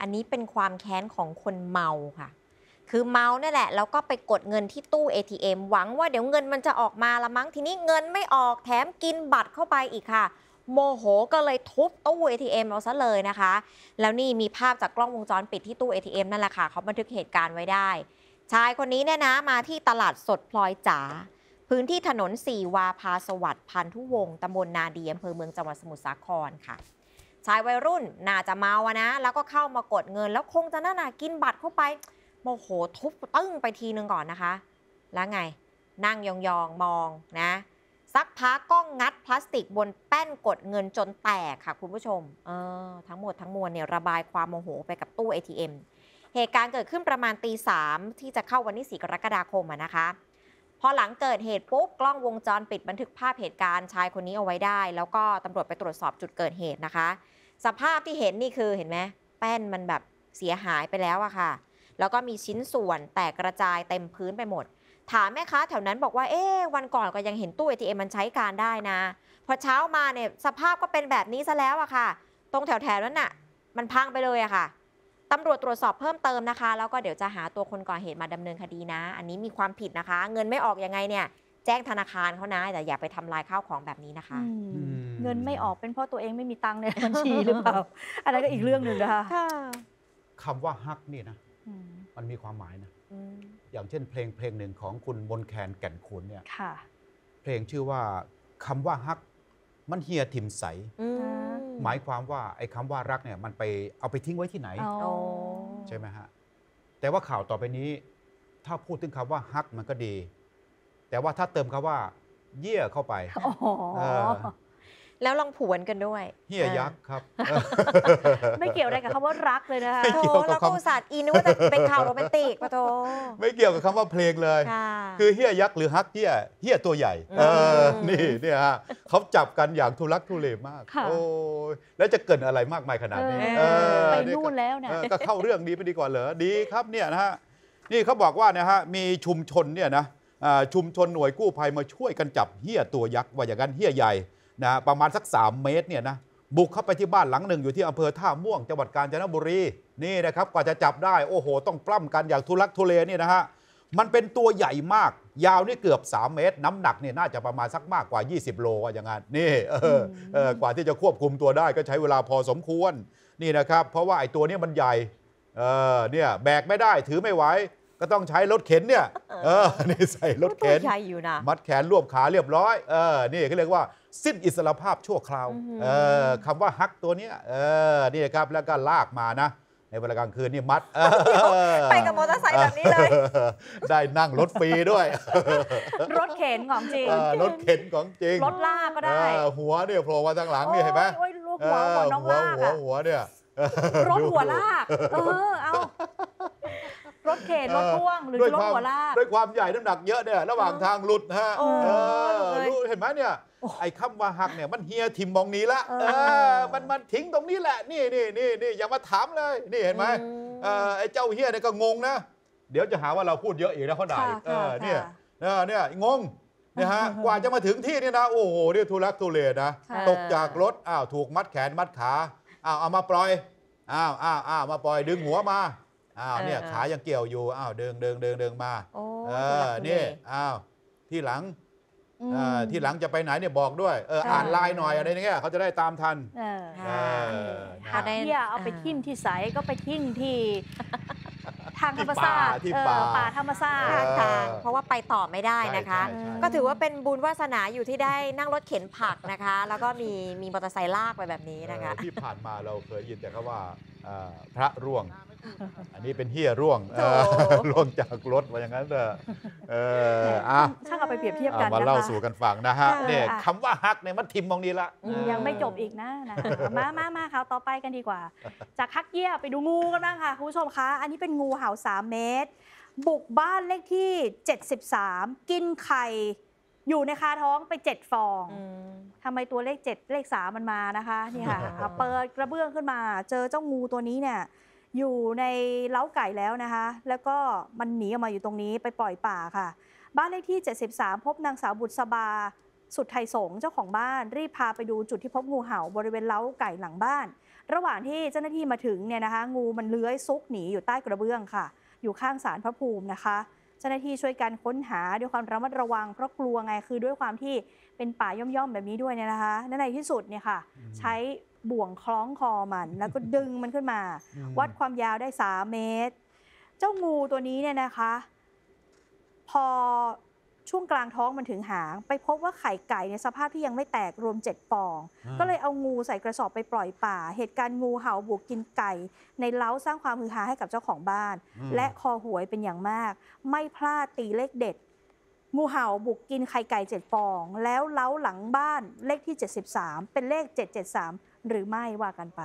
อันนี้เป็นความแค้นของคนเมาค่ะ คือเมาเนี่ยแหละ แล้วก็ไปกดเงินที่ตู้ ATM หวังว่าเดี๋ยวเงินมันจะออกมาละมั้งทีนี้เงินไม่ออกแถมกินบัตรเข้าไปอีกค่ะ โมโหก็เลยทุบตู้ ATM เอาซะเลยนะคะ แล้วนี่มีภาพจากกล้องวงจรปิดที่ตู้ ATM นั่นแหละค่ะ เขาบันทึกเหตุการณ์ไว้ได้ ชายคนนี้เนี่ยนะมาที่ตลาดสดพลอยจ๋าพื้นที่ถนนสี่วาพาสวัสดิ์พันธุวงศ์ตำบลนาดีอำเภอเมืองจังหวัดสมุทรสาครค่ะชายวัยรุ่นน่าจะเมาอะนะแล้วก็เข้ามากดเงิน แล้วคงจะน่าหนากินบัตรเข้าไป โมโหทุบตึ้งไปทีนึงก่อนนะคะ แล้วไง นั่งยองๆ มองนะสักพักก็งัดพลาสติกบนแป้นกดเงินจนแตกค่ะคุณผู้ชมเออทั้งหมดทั้งมวลเนี่ยระบายความโมโหไปกับตู้ ATM เหตุการณ์เกิดขึ้นประมาณตีสามที่จะเข้าวันที่สี่กรกฎาคมนะคะพอหลังเกิดเหตุปุ๊บกล้องวงจรปิดบันทึกภาพเหตุการณ์ชายคนนี้เอาไว้ได้แล้วก็ตำรวจไปตรวจสอบจุดเกิดเหตุนะคะ สภาพที่เห็นนี่คือเห็นไหมแป้นมันแบบเสียหายไปแล้วอะค่ะ แล้วก็มีชิ้นส่วนแตกกระจายเต็มพื้นไปหมด ถามแม่ค้าแถวนั้นบอกว่าเอ๊วันก่อนก็ยังเห็นตู้ ATM มันใช้การได้นะพอเช้ามาเนี่ยสภาพก็เป็นแบบนี้ซะแล้วอะค่ะ ตรงแถวแถวนั้นน่ะ มันพังไปเลยอะค่ะตำรวจตรวจสอบเพิ่มเติมนะคะ แล้วก็เดี๋ยวจะหาตัวคนก่อเหตุมาดำเนินคดีนะ อันนี้มีความผิดนะคะ เงินไม่ออกยังไงเนี่ย แจ้งธนาคารเขานะแต่อย่าไปทำลายข้าวของแบบนี้นะคะ เงินไม่ออกเป็นเพราะตัวเองไม่มีตังค์ในบัญชีหรือเปล่าอันนั้นก็อีกเรื่องหนึ่งนะคะคำว่าฮักนี่นะ มันมีความหมายนะอย่างเช่นเพลงเพลงหนึ่งของคุณบนแคนแก่นขุนเนี่ยเพลงชื่อว่าคำว่าฮัก มันเฮียถิ่มใสหมายความว่า ไอ้คำว่ารักเนี่ย มันไปเอาไปทิ้งไว้ที่ไหนใช่ไหมฮะ แต่ว่าข่าวต่อไปนี้ ถ้าพูดถึงคำว่าฮักมันก็ดี แต่ว่าถ้าเติมคำว่าเยี่ยเข้าไปแล้วลองผวนกันด้วยเฮียยักษ์ครับ ไม่เกี่ยวอะไรกับคำว่ารักเลยนะคะโธ่เราก็อุตส่าห์อินว่าจะเป็นข่าวโรแมนติกปะโธไม่เกี่ยวกับคำว่าเพลงเลย คือเฮียยักษ์หรือฮักเฮียเฮียตัวใหญ่นี่เนี่ยฮะเขาจับกันอย่างทุลักทุเลมาก โอ้ย แล้วจะเกิดอะไรมากมายขนาดนี้ไปนู่นแล้วนะก็เข้าเรื่องนี้ไปดีกว่าเหรอ ดีครับเนี่ยนะฮะ นี่เขาบอกว่านะฮะ มีชุมชนเนี่ยนะชุมชนหน่วยกู้ภัยมาช่วยกันจับเฮี้ยตัวยักษ์ว่าอย่างนั้นเฮี้ยใหญ่นะประมาณสัก 3 เมตรเนี่ยนะบุกเข้าไปที่บ้านหลังหนึ่งอยู่ที่อำเภอท่าม่วงจังหวัดกาญจนบุรีนี่นะครับ กว่าจะจับได้โอ้โห ต้องปล้ำกันอย่างทุลักทุเลเนี่ยนะฮะ มันเป็นตัวใหญ่มาก ยาวนี่เกือบ 3 เมตร น้ำหนักเนี่ยน่าจะประมาณสักมากกว่า 20 โลอย่างนั้นนี่กว่าที่จะควบคุมตัวได้ก็ใช้เวลาพอสมควรนี่นะครับ เพราะว่าไอ้ตัวนี้มันใหญ่เออเนี่ยแบกไม่ได้ถือไม่ไหวก็ต้องใช้รถเข็นเนี่ย เออนี่ใส่รถเข็นใหญ่อยู่นะมัดแขนรวบขาเรียบร้อยเออนี่ก็เรียกว่าสิ้นอิสรภาพชั่วคราวเออคำว่าฮักตัวเนี้ยเออนี่ครับแล้วก็ลากมานะในเวลากลางคืนนี่มัดไปกับมอเตอร์ไซค์แบบนี้เลยได้นั่งรถฟรีด้วยรถเข็นของจริงรถเข็นของจริง รถลากก็ได้หัวเนี่ยโผล่มาทางหลังนี่เห็นไหมหัวหัวน้องลากหัวหัวเนี่ยรถหัวลากเออเอารถเข็นรถพ่วงหรือรถหัวลากด้วยความใหญ่น้ำหนักเยอะเนี่ยระหว่างทางหลุดฮะเหดูเห็นไหมเนี่ยอไอ้คำว่าหักเนี่ยมันเฮียทิมมองนี้ละเออมันมันทิ้งตรงนี้แหละ นี่นี่นี่นี่อย่ามาถามเลย นี่เห็นไหมไอ้เจ้าเฮียเนี่ยก็งงนะ เดี๋ยวจะหาว่าเราพูดเยอะอีกนะเขาด่าะเเนี่ยเนี่ยงงนะฮะกว่าจะมาถึงที่เนี่ยนะ โอ้โหเนี่ยทุลักทุเลนะตกจากรถอ้าวถูกมัดแขนมัดขาอ้าวเอามาปล่อยอ้าวอ้าวอ้าวมาปล่อยดึงหัวมาอ้าวเนี่ยขายังเกี่ยวอยู่ อ้าวเดิงเดิงเดิงเดิงมาเออนี่อ้าวที่หลังที่หลังจะไปไหนเนี่ยบอกด้วยเอออ่านไลน์หน่อยอะไรเงี้ยเขาจะได้ตามทันหาเที่ยเอาไปทิ้งที่สายก็ไปทิ้งที่ทางธรรมศาสตร์ป่าธรรมศาสตร์เพราะว่าไปต่อไม่ได้นะคะ ก็ถือว่าเป็นบุญวาสนาอยู่ที่ได้นั่งรถเข็นผักนะคะ แล้วก็มีมีมอเตอร์ไซค์ลากไปแบบนี้นะคะที่ผ่านมาเราเคยยินแต่ว่าพระร่วงอันนี้เป็นเฮี้ยร่วงร่วงจากรถว่าอย่างนั้นเถอะเอออ่ะช่างเอาไปเปรียบเทียบกันนะคะมาเล่าสู่กันฟังนะฮะเนี่ยคำว่าฮักเนี่ยมันทิมมองนี้ละยังไม่จบอีกนะมามามาข่าว ต่อไปกันดีกว่า จากฮักเหี้ยไปดูงูกันบ้างค่ะ คุณผู้ชมคะ อันนี้เป็นงูเห่า3เมตร บุกบ้านเลขที่ 73 กินไข่ อยู่ในคาท้องไป 7 ฟองทำไมตัวเลข 7 เลข 3 มันมานะคะนี่ค่ะเปิดกระเบื้องขึ้นมา เจอเจ้างูตัวนี้เนี่ยอยู่ในเล้าไก่แล้วนะคะ แล้วก็มันหนีออกมาอยู่ตรงนี้ไปปล่อยป่าค่ะ บ้านเลขที่ 73 พบนางสาวบุตรสบาสุดไทยสงเจ้าของบ้านรีบพาไปดูจุดที่พบงูเห่าบริเวณเล้าไก่หลังบ้าน ระหว่างที่เจ้าหน้าที่มาถึงเนี่ยนะคะ งูมันเลื้อยซุกหนีอยู่ใต้กระเบื้องค่ะ อยู่ข้างศาลพระภูมินะคะ เจ้าหน้าที่ช่วยกันค้นหาด้วยความระมัดระวังเพราะกลัวไงคือด้วยความที่เป็นป่าย่อมๆแบบนี้ด้วยเนี่ยนะคะในที่สุดเนี่ยค่ะ ใช้บ่วงคล้องคอมัน แล้วก็ดึงมันขึ้นมาวัดความยาวได้ส3เมตร เจ้างูตัวนี้เนี่ยนะคะ พอช่วงกลางท้องมันถึงหาง ไปพบว่าไข่ไก่ในสภาพที่ยังไม่แตกรวมเจ็ดฟอง ก็เลยเอางูใส่กระสอบไปปล่อยป่า เหตุการณ์งูเห่าบวกกินไก่ในเล้าสร้างความฮือฮาให้กับเจ้าของบ้าน และคอหวยเป็นอย่างมาก ไม่พลาดตีเลขเด็ดงูเห่าบุกกินไข่ไก่เจ็ดฟอง แล้วเล้าหลังบ้านเลขที่ 73 เป็นเลข773หรือไม่ว่ากันไป